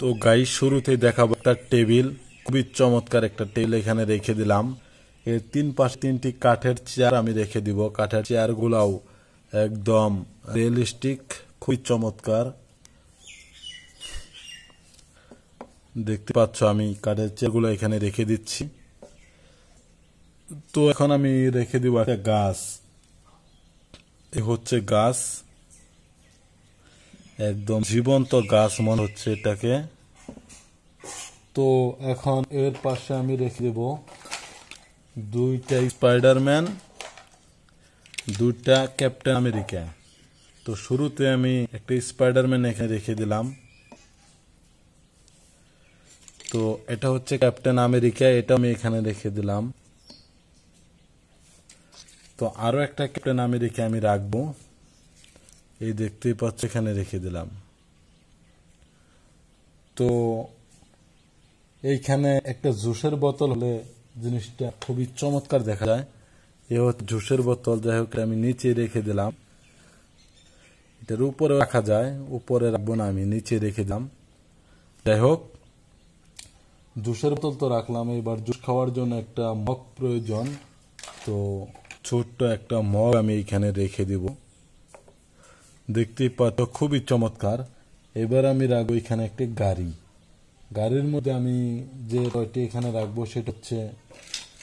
তো গাই শুরুতে দেখাবো একটা টেবিল খুবই চমৎকার একটা টেবিল এখানে রেখে দিলাম এর তিন পাশ তিনটি কাঠের চেয়ার আমি রেখে দিব কাঠের গুলাও একদম রিয়েলিস্টিক খুবই চমৎকার দেখতে পাচ্ছ আমি কাঠের চেয়ারগুলো এখানে রেখে দিচ্ছি তো এখন আমি রেখে দিব একটা গাছ এ হচ্ছে গাছ একদম জীবন্ত গাছ মনে হচ্ছে এটাকে তো এখন এর পাশে আমি রেখে দেব দুইটা স্পাইডারম্যান দুইটা ক্যাপ্টেন আমেরিকা তো শুরুতে আমি একটা স্পাইডারম্যান এখানে রেখে দিলাম তো এটা হচ্ছে ক্যাপ্টেন আমেরিকা এটা আমি এখানে রেখে দিলাম তো আরও একটা ক্যাপ্টেন আমেরিকা আমি রাখবো এই দেখতেই পাচ্ছ এখানে রেখে দিলাম তো এইখানে একটা জুসের বোতল হলে জিনিসটা খুবই চমৎকার দেখা যায় এ হচ্ছে জুসের বোতল যাই হোক আমি নিচে রেখে দিলাম এটার উপরে রাখা যায় উপরে রাখবো না আমি নিচে রেখে দিলাম যাই হোক জুসের বোতল তো রাখলাম এবার জুস খাওয়ার জন্য একটা মগ প্রয়োজন তো ছোট্ট একটা মগ আমি এখানে রেখে দিব দেখতেই পাচ্ছ খুবই চমৎকার এবার আমি রাখবো এখানে একটি গাড়ি গাড়ির মধ্যে আমি যে টয়টি এখানে রাখবো সেটা হচ্ছে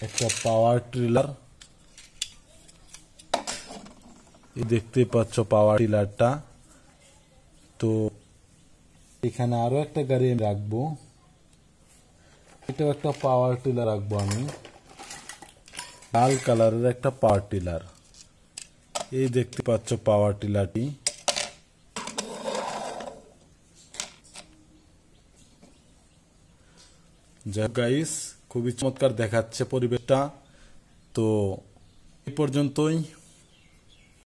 একটা পাওয়ার ট্রিলার দেখতে পাচ্ছ পাওয়ার টিলারটা তো এখানে আরো একটা গাড়ি আমি রাখবো এটাও একটা পাওয়ার টিলার রাখবো আমি লাল কালারের একটা পাওয়ার টিলার এই দেখতে পাচ্ছ পাওয়ার টিলারটি গাইস খুবই চমৎকার দেখাচ্ছে পরিবেশটা তো এ পর্যন্তই